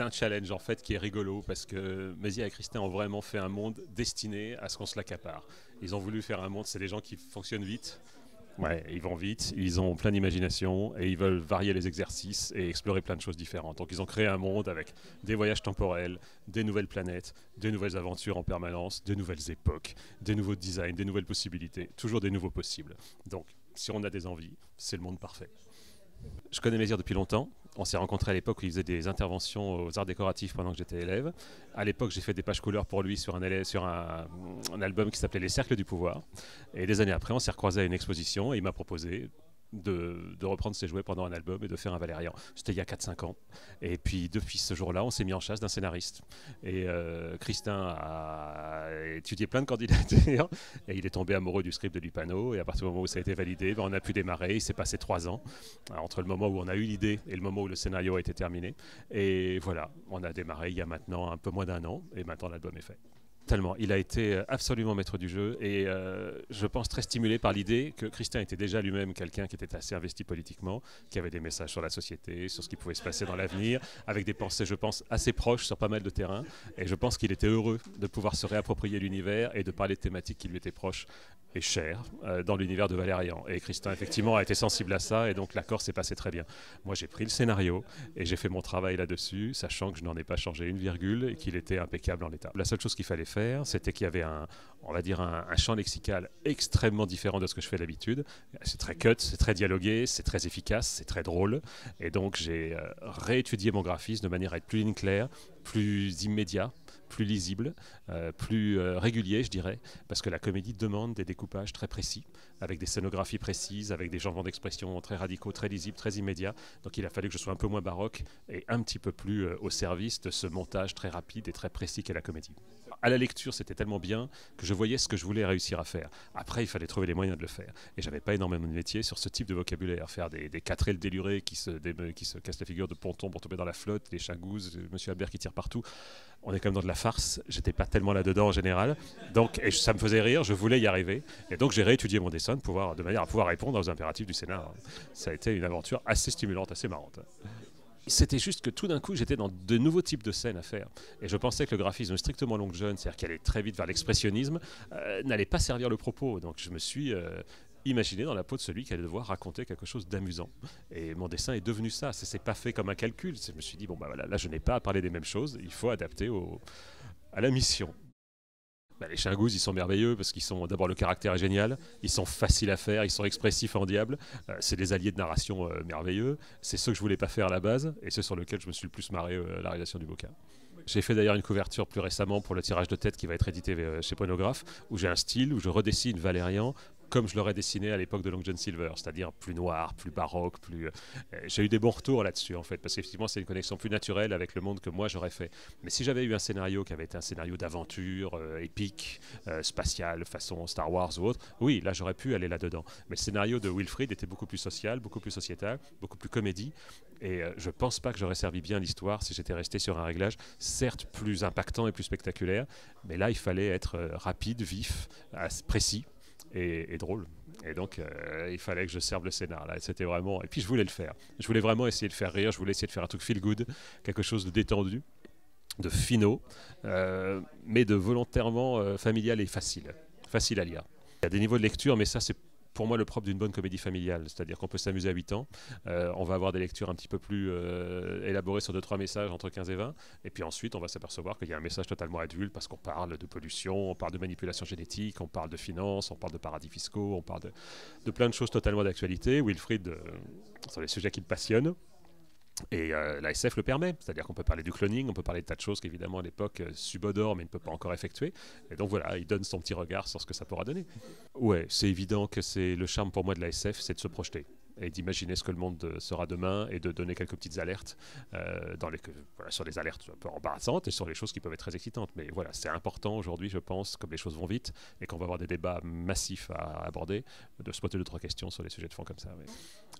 C'est un challenge en fait qui est rigolo parce que mézière et Christin ont vraiment fait un monde destiné à ce qu'on se l'accapare. Ils ont voulu faire un monde, c'est des gens qui fonctionnent vite. Ouais, ils vont vite, ils ont plein d'imagination et ils veulent varier les exercices et explorer plein de choses différentes. Donc ils ont créé un monde avec des voyages temporels, des nouvelles planètes, des nouvelles aventures en permanence, des nouvelles époques, des nouveaux designs, des nouvelles possibilités, toujours des nouveaux possibles. Donc si on a des envies, c'est le monde parfait. Je connais Mézières depuis longtemps, on s'est rencontré à l'époque où il faisait des interventions aux arts décoratifs pendant que j'étais élève. À l'époque, j'ai fait des pages couleurs pour lui sur un, un album qui s'appelait Les Cercles du Pouvoir. Et des années après, on s'est recroisé à une exposition et il m'a proposé de, reprendre ses jouets pendant un album et de faire un Valérian. C'était il y a 4-5 ans. Et puis depuis ce jour-là, on s'est mis en chasse d'un scénariste. Et euh, Christin a étudié plein de candidatures et il est tombé amoureux du script de Lupano. Et à partir du moment où ça a été validé, ben, on a pu démarrer. Il s'est passé 3 ans euh, entre le moment où on a eu l'idée et le moment où le scénario a été terminé. Et voilà, on a démarré il y a maintenant un peu moins d'un an et maintenant l'album est fait. Il a été euh, absolument maître du jeu et euh, je pense très stimulé par l'idée que Christian était déjà lui-même quelqu'un qui était assez investi politiquement, qui avait des messages sur la société, sur ce qui pouvait se passer dans l'avenir, avec des pensées, je pense, assez proches sur pas mal de terrains. Et je pense qu'il était heureux de pouvoir se réapproprier l'univers et de parler de thématiques qui lui étaient proches et chères euh, dans l'univers de Valérian. Et Christian, effectivement, a été sensible à ça et donc l'accord s'est passé très bien. Moi, j'ai pris le scénario et j'ai fait mon travail là-dessus, sachant que je n'en ai pas changé une virgule et qu'il était impeccable en l'état. La seule chose qu'il fallait faire, c'était qu'il y avait un, on va dire, un, champ lexical extrêmement différent de ce que je fais d'habitude. C'est très cut, c'est très dialogué, c'est très efficace, c'est très drôle. Et donc, j'ai euh, réétudié mon graphisme de manière à être plus clair, plus immédiat, plus lisible, euh, plus euh, régulier, je dirais, parce que la comédie demande des découpages très précis, avec des scénographies précises, avec des changements d'expression très radicaux, très lisibles, très immédiats. Donc il a fallu que je sois un peu moins baroque et un petit peu plus euh, au service de ce montage très rapide et très précis qu'est la comédie. À la lecture, c'était tellement bien que je voyais ce que je voulais réussir à faire. Après, il fallait trouver les moyens de le faire. Et j'avais pas énormément de métier sur ce type de vocabulaire. Faire des, quatre ailes délurées qui se, qui se cassent la figure de ponton pour tomber dans la flotte, des chagouses, Monsieur Albert qui tire partout on est quand même dans de la farce, j'étais pas tellement là-dedans en général. Donc, et ça me faisait rire, je voulais y arriver. Et donc, j'ai réétudié mon dessin de, pouvoir, de manière à pouvoir répondre aux impératifs du scénar. Hein. Ça a été une aventure assez stimulante, assez marrante. C'était juste que tout d'un coup, j'étais dans de nouveaux types de scènes à faire. Et je pensais que le graphisme strictement long jeune, c'est-à-dire qu'elle allait très vite vers l'expressionnisme, euh, n'allait pas servir le propos. Donc je me suis, euh, Imaginez dans la peau de celui qui allait devoir raconter quelque chose d'amusant. Et mon dessin est devenu ça. C'est pas fait comme un calcul. Je me suis dit, bon, bah voilà, là, je n'ai pas à parler des mêmes choses. Il faut adapter à la mission. Bah, les chingous, ils sont merveilleux parce qu'ils sont d'abord le caractère est génial, ils sont faciles à faire, ils sont expressifs en diable. Euh, c'est des alliés de narration euh, merveilleux. C'est ceux que je voulais pas faire à la base et ceux sur lequel je me suis le plus marré euh, à la réalisation du bouquin. J'ai fait d'ailleurs une couverture plus récemment pour le tirage de tête qui va être édité chez Pornographe, où j'ai un style où je redessine Valérian comme je l'aurais dessiné à l'époque de Long John Silver, c'est-à-dire plus noir, plus baroque, plus. Euh, j'ai eu des bons retours là-dessus en fait, parce qu'effectivement c'est une connexion plus naturelle avec le monde que moi j'aurais fait. Mais si j'avais eu un scénario qui avait été un scénario d'aventure euh, épique, euh, spatiale spatial, façon Star Wars ou autre, oui, là j'aurais pu aller là-dedans. Mais le scénario de Wilfried était beaucoup plus social, beaucoup plus sociétal, beaucoup plus comédie, et je ne pense pas que j'aurais servi bien l'histoire si j'étais resté sur un réglage certes plus impactant et plus spectaculaire, mais là il fallait être rapide, vif, précis et, drôle. Et donc, euh, il fallait que je serve le scénar. Là. C'était vraiment. Et puis, je voulais le faire. Je voulais vraiment essayer de faire rire. Je voulais essayer de faire un truc feel good, quelque chose de détendu, de finaux, euh, mais de volontairement euh, familial et facile, facile à lire. Il y a des niveaux de lecture, mais ça, c'est pour moi le propre d'une bonne comédie familiale, c'est-à-dire qu'on peut s'amuser à 8 ans, euh, on va avoir des lectures un petit peu plus euh, élaborées sur 2-3 messages entre 15 et 20, et puis ensuite on va s'apercevoir qu'il y a un message totalement adulte parce qu'on parle de pollution, on parle de manipulation génétique, on parle de finances, on parle de paradis fiscaux, on parle de, de plein de choses totalement d'actualité. Wilfried, euh, sur les sujets qui le passionnent, et euh, l'ASF le permet, c'est-à-dire qu'on peut parler du cloning, on peut parler de tas de choses qu'évidemment à l'époque euh, subodor, subodore mais ne peut pas encore effectuer. Et donc voilà, il donne son petit regard sur ce que ça pourra donner. Ouais, c'est évident que c'est le charme pour moi de l'ASF, c'est de se projeter et d'imaginer ce que le monde euh, sera demain et de donner quelques petites alertes euh, dans les, sur les alertes un peu embarrassantes et sur les choses qui peuvent être très excitantes. Mais voilà, c'est important aujourd'hui, je pense, comme les choses vont vite et qu'on va avoir des débats massifs à aborder, de spotter deux, trois questions sur les sujets de fond comme ça.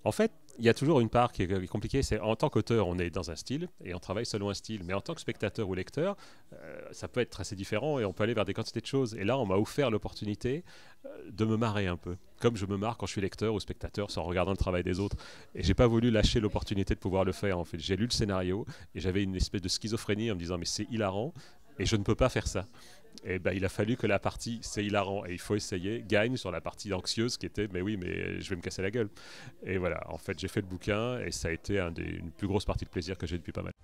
En fait, il y a toujours une part euh, qui est compliquée, c'est en tant qu'auteur, on est dans un style et on travaille selon un style, mais en tant que spectateur ou lecteur, ça peut être assez différent et on peut aller vers des quantités de choses. Et là, on m'a offert l'opportunité de me marrer un peu comme je me marre quand je suis lecteur ou spectateur sans regardant le travail des autres. Et j'ai pas voulu lâcher l'opportunité de pouvoir le faire. En fait, j'ai lu le scénario et j'avais une espèce de schizophrénie en me disant mais c'est hilarant et je ne peux pas faire ça. Et ben, il a fallu que la partie c'est hilarant et il faut essayer gagne sur la partie anxieuse qui était mais oui mais je vais me casser la gueule. Et voilà, en fait j'ai fait le bouquin et ça a été un des, une plus grosses partie de plaisir que j'ai depuis pas mal.